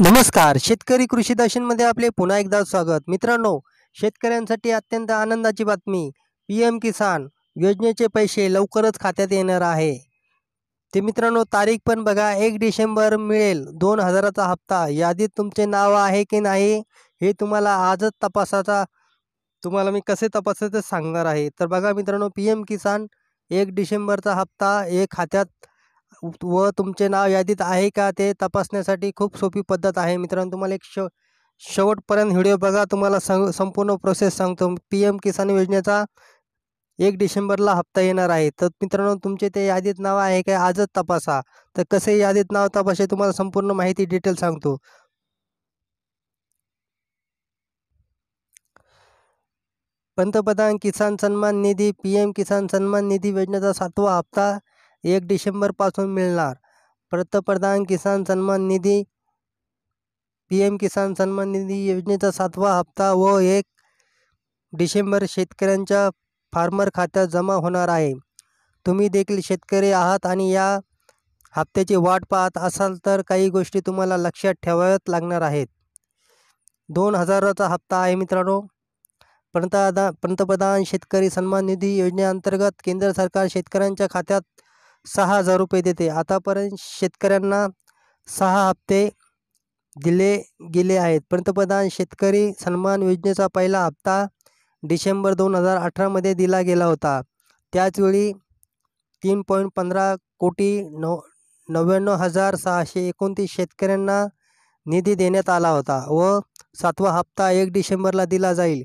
नमस्कार शेतकरी कृषी दर्शनमध्ये आपले पुन्हा एकदा स्वागत मित्रांनो शेतकऱ्यांसाठी अत्यंत आनंदाची बातमी पी एम किसान योजनेचे पैसे लवकरच खात्यात येणार आहे ते मित्रांनो तारीख पण बघा एक डिसेंबर मिळेल दोन हजाराचा हप्ता यादीत तुमचे नाव आहे की नाही हे तुम्हाला आजच तपासाचा तुम्हाला मी कसे तपासायचं सांगणार आहे तर बघा मित्रांनो पी एम किसान एक डिसेंबरचा हप्ता हे खात्यात व तुमचे नाव यादीत आहे का ते तपासण्यासाठी खूप सोपी पद्धत आहे मित्रांनो तुम्हाला एक श शेवटपर्यंत व्हिडिओ बघा तुम्हाला संग संपूर्ण प्रोसेस सांगतो पी एम किसान योजनेचा एक डिसेंबरला हप्ता येणार आहे तर मित्रांनो तुमचे ते यादीत नाव आहे का आजच तपासा तर कसे यादीत नाव तपासे तुम्हाला संपूर्ण माहिती डिटेल सांगतो पंतप्रधान किसान सन्मान निधी पी एम किसान सन्मान निधी योजनेचा सातवा हप्ता एक पासून मिळणार पंतप्रधान किसान सन्मान निधी पी एम किसान सन्मान निधी योजनेचा सातवा हप्ता व एक डिसेंबर शेतकऱ्यांच्या फार्मर खात्यात जमा होणार आहे तुम्ही देखील शेतकरी आहात आणि या हप्त्याची वाट पाहत असाल तर काही गोष्टी तुम्हाला लक्षात ठेवाव्यात लागणार आहेत दोन हजाराचा हप्ता आहे मित्रांनो पंतप्रधान पंतप्रधान शेतकरी सन्मान निधी योजनेअंतर्गत केंद्र सरकार शेतकऱ्यांच्या खात्यात सहा हजार रुपये देते आतापर्यंत शेतकऱ्यांना सहा हप्ते दिले गेले आहेत पंतप्रधान शेतकरी सन्मान योजनेचा पहिला हप्ता डिसेंबर दोन हजार अठरामध्ये दिला गेला होता त्याचवेळी तीन पॉईंट पंधरा कोटी नव नव्याण्णव हजार सहाशे एकोणतीस शेतकऱ्यांना निधी देण्यात आला होता व सातवा हप्ता एक डिसेंबरला दिला जाईल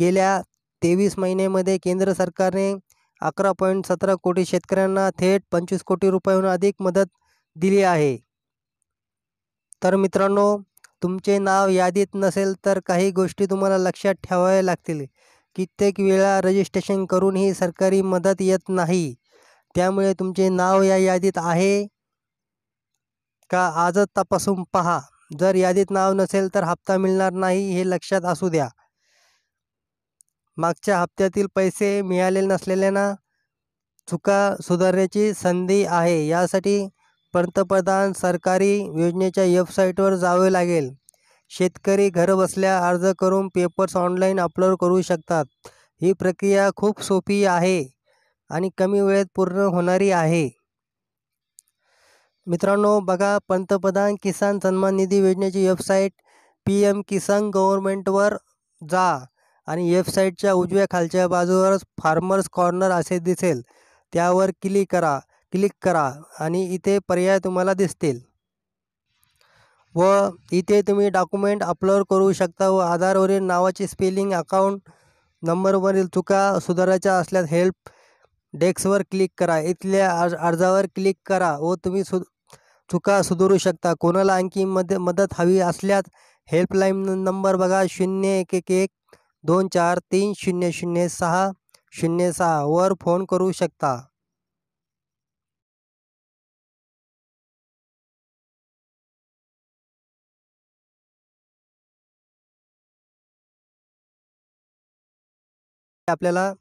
गेल्या तेवीस महिन्यामध्ये केंद्र सरकारने अकरा पॉईंट सतरा कोटी शेतकऱ्यांना थेट पंचवीस कोटी रुपयाहून अधिक मदत दिली आहे तर मित्रांनो तुमचे नाव यादीत नसेल तर काही गोष्टी तुम्हाला लक्षात ठेवाव्या लागतील कित्येक वेळा रजिस्ट्रेशन करूनही सरकारी मदत येत नाही त्यामुळे तुमचे नाव या यादीत आहे का आजच तपासून पहा जर यादीत नाव नसेल तर हप्ता मिळणार नाही हे लक्षात असू द्या मागच्या हप्त्यातील पैसे मिळाले नसलेल्यांना चुका सुधारण्याची संधी आहे यासाठी पंतप्रधान सरकारी योजनेच्या वेबसाईटवर जावे लागेल शेतकरी घरबसल्या अर्ज करून पेपर्स ऑनलाईन अपलोड करू शकतात ही प्रक्रिया खूप सोपी आहे आणि कमी वेळेत पूर्ण होणारी आहे मित्रांनो बघा पंतप्रधान किसान सन्मान निधी योजनेची वेबसाईट पी एम किसान गव्हर्मेंटवर जा आणि वेबसाईटच्या उजव्या खालच्या बाजूवरच फार्मर्स कॉर्नर असे दिसेल त्यावर क्लिक करा क्लिक करा आणि इथे पर्याय तुम्हाला दिसतील व इथे तुम्ही डॉक्युमेंट अपलोड करू शकता व आधारवरील नावाची स्पेलिंग अकाउंट नंबरवरील चुका सुधारायच्या असल्यास हेल्प डेस्कवर क्लिक करा इथल्या अर्जावर क्लिक करा व तुम्ही सु चुका सुधारू शकता कोणाला आणखी मद मदत हवी असल्यास हेल्पलाईन नंबर बघा शून्य एक एक एक दोन चार तीन शून्य शून्य सहा शून्य सहा वर फोन करू शकता आपल्याला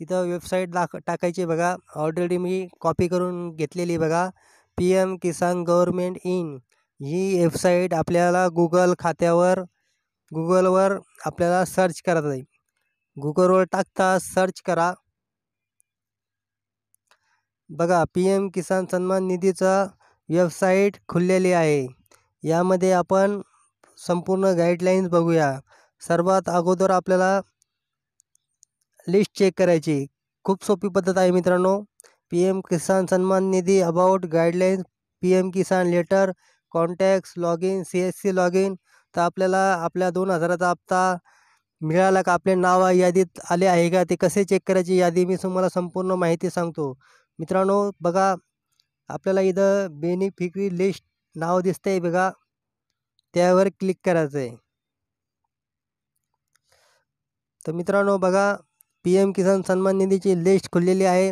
तिथं वेबसाईट दाख टाकायची बघा ऑलरेडी मी कॉपी करून घेतलेली बघा P M Kisan government in ही वेबसाईट आपल्याला गुगल खात्यावर गुगलवर आपल्याला सर्च करता येईल गुगलवर टाकता सर्च करा बघा पी एम किसान सन्मान निधीचा वेबसाईट खुललेली आहे यामध्ये आपण संपूर्ण गाईडलाईन्स बघूया सर्वात अगोदर आपल्याला लिस्ट चेक करायची खूप सोपी पद्धत आहे मित्रांनो P M Kisan Samman Nidhi about guidelines P M Kisan letter contacts log in C S C log in तर आपल्याला आपल्या दोन हजाराचा हप्ता मिळाला का आपले नाव यादीत आले आहे का ते कसे चेक करायची यादी मी तुम्हाला संपूर्ण माहिती सांगतो मित्रांनो बघा आपल्याला इथं बेनिफिकरी लिस्ट नाव दिसतंय बघा त्यावर क्लिक करायचं आहे तर मित्रांनो बघा पी एम किसान सन्मान निधीची लिस्ट खुललेली आहे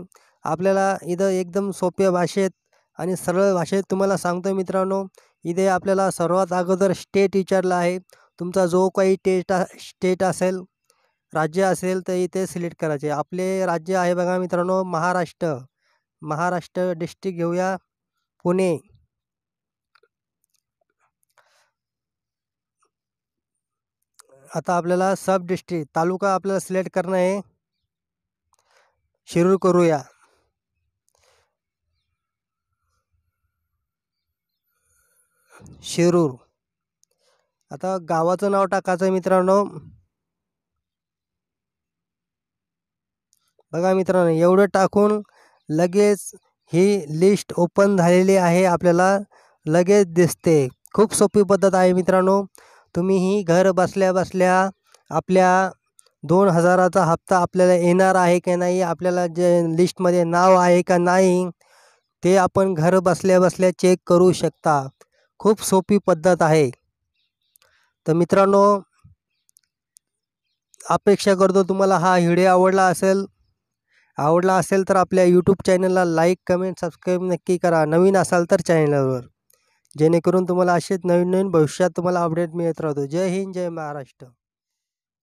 आपल्याला इथं एकदम सोप्या भाषेत आणि सरळ भाषेत तुम्हाला सांगतो मित्रांनो इथे आपल्याला सर्वात अगोदर स्टेट विचारला आहे तुमचा जो काही टेट स्टेट असेल राज्य असेल तर इथे सिलेक्ट करायचे आपले राज्य आहे बघा मित्रांनो महाराष्ट्र महाराष्ट्र डिस्ट्रिक्ट घेऊया पुणे आता आपल्याला सब डिस्ट्रिक्ट तालुका आपल्याला सिलेक्ट करणं आहे शिरूर करूया शिरूर आता गावाचं नाव टाकायचं मित्रांनो बघा मित्रांनो एवढं टाकून लगेच ही लिस्ट ओपन झालेली आहे आपल्याला लगेच दिसते खूप सोपी पद्धत आहे मित्रांनो तुम्ही ही घर बसल्या बसल्या आपल्या दोन हजाराचा हप्ता आपल्याला येणार आहे का नाही आपल्याला जे लिस्टमध्ये नाव आहे का नाही ते आपण घर बसल्या बसल्या चेक करू शकता खूप सोपी पद्धत आहे तर मित्रांनो अपेक्षा करतो तुम्हाला हा व्हिडिओ आवडला असेल आवडला असेल तर आपल्या यूट्यूब चॅनलला लाईक कमेंट सबस्क्राईब नक्की करा नवीन असाल तर चॅनलवर जेणेकरून तुम्हाला असेच नवीन नवीन भविष्यात तुम्हाला अपडेट मिळत राहतो जय हिंद जय महाराष्ट्र